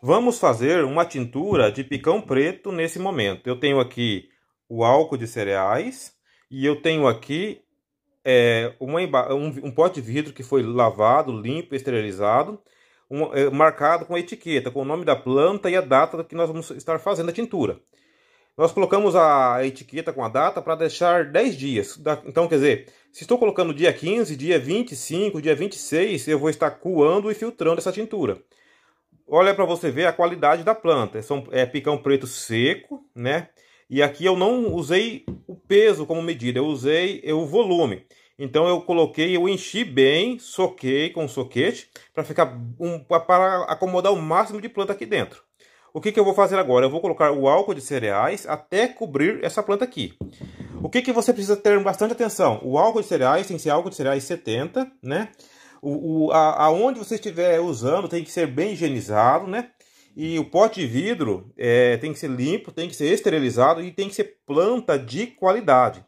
Vamos fazer uma tintura de picão preto nesse momento. Eu tenho aqui o álcool de cereais e eu tenho aqui é, uma, um, um, pote de vidro que foi lavado, limpo, esterilizado, um, é, marcado com a etiqueta, com o nome da planta e a data que nós vamos estar fazendo a tintura. Nós colocamos a etiqueta com a data para deixar 10 dias. Então, quer dizer, se estou colocando dia 15, dia 25, dia 26, eu vou estar coando e filtrando essa tintura. Olha para você ver a qualidade da planta. É são, é picão preto seco, né? E aqui eu não usei o peso como medida, eu usei é o volume. Então eu coloquei, eu enchi bem, soquei com um soquete para ficar um, para acomodar o máximo de planta aqui dentro. O que, que eu vou fazer agora? Eu vou colocar o álcool de cereais até cobrir essa planta aqui. O que, que você precisa ter bastante atenção? O álcool de cereais tem que ser álcool de cereais 70, né? O, o, a, aonde você estiver usando tem que ser bem higienizado, né? E o pote de vidro é, tem que ser limpo, tem que ser esterilizado e tem que ser planta de qualidade.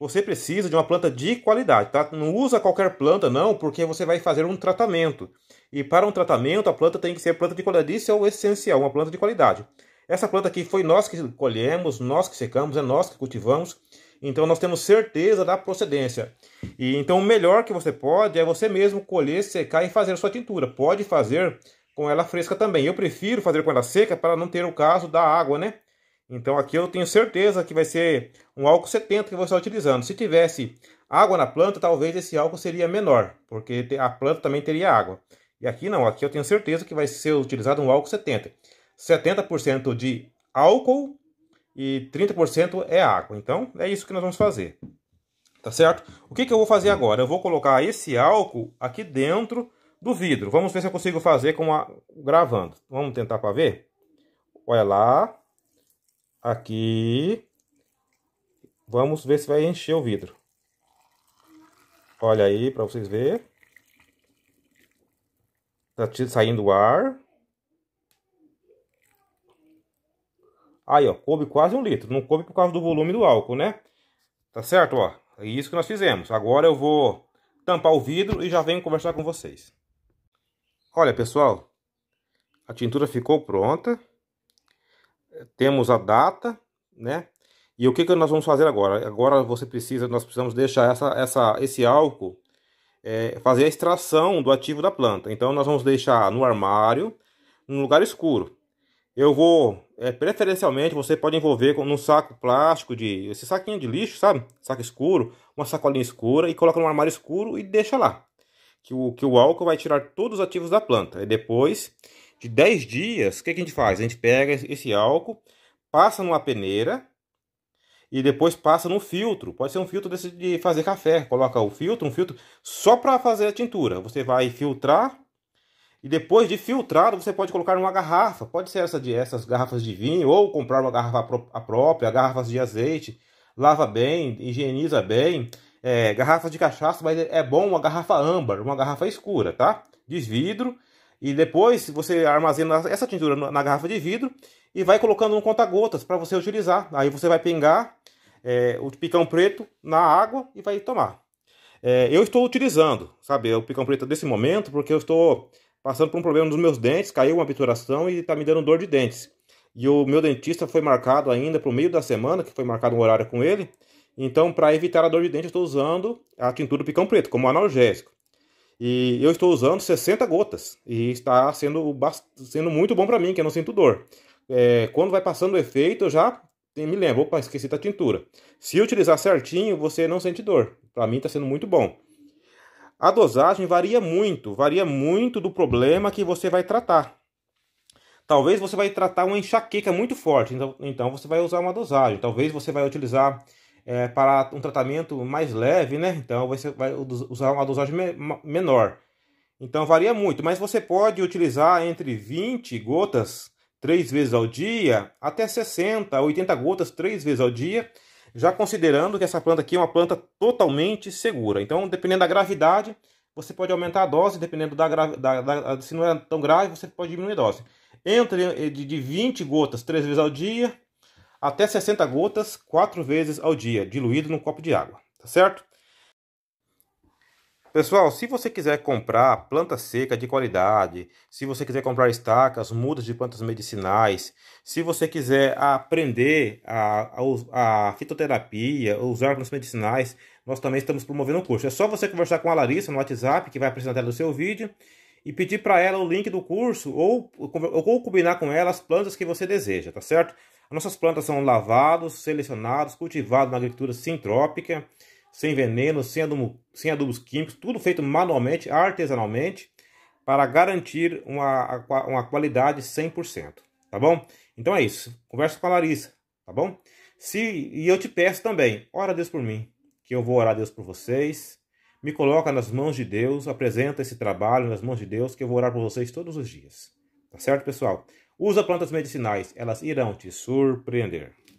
Você precisa de uma planta de qualidade, tá? Não usa qualquer planta não, porque você vai fazer um tratamento. E para um tratamento, a planta tem que ser planta de qualidade. Isso é o essencial, uma planta de qualidade. Essa planta aqui foi nós que colhemos, nós que secamos, é nós que cultivamos. Então nós temos certeza da procedência. E então o melhor que você pode é você mesmo colher, secar e fazer a sua tintura. Pode fazer com ela fresca também. Eu prefiro fazer com ela seca para não ter o caso da água, né? Então aqui eu tenho certeza que vai ser um álcool 70 que você está utilizando. Se tivesse água na planta, talvez esse álcool seria menor, porque a planta também teria água. E aqui não, aqui eu tenho certeza que vai ser utilizado um álcool 70. 70% de álcool e 30% é água. Então, é isso que nós vamos fazer. Tá certo? O que, que eu vou fazer agora? Eu vou colocar esse álcool aqui dentro do vidro. Vamos ver se eu consigo fazer com a... gravando. Vamos tentar para ver? Olha lá. Aqui. Vamos ver se vai encher o vidro. Olha aí para vocês verem. Tá saindo o ar. Aí, ó, coube quase um litro. Não coube por causa do volume do álcool, né? Tá certo, ó? É isso que nós fizemos. Agora eu vou tampar o vidro e já venho conversar com vocês. Olha, pessoal. A tintura ficou pronta. Temos a data, né? E o que, que nós vamos fazer agora? Agora você precisa, nós precisamos deixar essa, essa, esse álcool é, fazer a extração do ativo da planta. Então nós vamos deixar no armário, num lugar escuro eu vou, é, preferencialmente, você pode envolver com, um saco plástico, de esse saquinho de lixo, sabe? Saco escuro, uma sacolinha escura e coloca num armário escuro e deixa lá. Que o, que o álcool vai tirar todos os ativos da planta. E depois de 10 dias, o que, que a gente faz? A gente pega esse álcool, passa numa peneira e depois passa num filtro. Pode ser um filtro desse de fazer café. Coloca o filtro, um filtro só para fazer a tintura. Você vai filtrar e depois de filtrado, você pode colocar numa garrafa. Pode ser essa de essas garrafas de vinho ou comprar uma garrafa pró própria, garrafas de azeite. Lava bem, higieniza bem. É, garrafas de cachaça, mas é bom uma garrafa âmbar, uma garrafa escura, tá? De vidro. E depois você armazena essa tintura na garrafa de vidro e vai colocando no conta-gotas para você utilizar. Aí você vai pingar é, o picão preto na água e vai tomar. É, eu estou utilizando, sabe, o picão preto desse momento, porque eu estou passando por um problema nos meus dentes, caiu uma obturação e está me dando dor de dentes. E o meu dentista foi marcado ainda para o meio da semana, que foi marcado um horário com ele. Então, para evitar a dor de dente, eu estou usando a tintura do picão preto como analgésico. E eu estou usando 60 gotas e está sendo, sendo muito bom para mim, que eu não sinto dor. É, quando vai passando o efeito, eu já me lembro, opa, esqueci da tintura. Se utilizar certinho, você não sente dor. Para mim está sendo muito bom. A dosagem varia muito, varia muito do problema que você vai tratar. Talvez você vai tratar uma enxaqueca muito forte, então, então você vai usar uma dosagem. Talvez você vai utilizar é, para um tratamento mais leve, né? Então você vai usar uma dosagem me menor. Então varia muito, mas você pode utilizar entre 20 gotas três vezes ao dia até 60, 80 gotas três vezes ao dia já considerando que essa planta aqui é uma planta totalmente segura. Então, dependendo da gravidade, você pode aumentar a dose, dependendo da, gravidade, se não é tão grave, você pode diminuir a dose. Entre eh, de, de 20 gotas três vezes ao dia até 60 gotas quatro vezes ao dia, diluído num copo de água, tá certo? Pessoal, se você quiser comprar planta seca de qualidade, se você quiser comprar estacas, mudas de plantas medicinais, se você quiser aprender a, a, a fitoterapia, usar plantas medicinais, nós também estamos promovendo o curso. É só você conversar com a Larissa no WhatsApp, que vai apresentar na tela do seu vídeo, e pedir para ela o link do curso ou, ou combinar com ela as plantas que você deseja, tá certo? nossas plantas são lavadas, selecionadas, cultivadas na agricultura sintrópica, sem veneno, sem, adubo, sem adubos químicos, tudo feito manualmente, artesanalmente, para garantir uma, uma qualidade 100%, tá bom? Então é isso, conversa com a Larissa, tá bom? Se, e eu te peço também, ora a Deus por mim, que eu vou orar a Deus por vocês, me coloca nas mãos de Deus, apresenta esse trabalho nas mãos de Deus, que eu vou orar por vocês todos os dias, tá certo, pessoal? Usa plantas medicinais, elas irão te surpreender.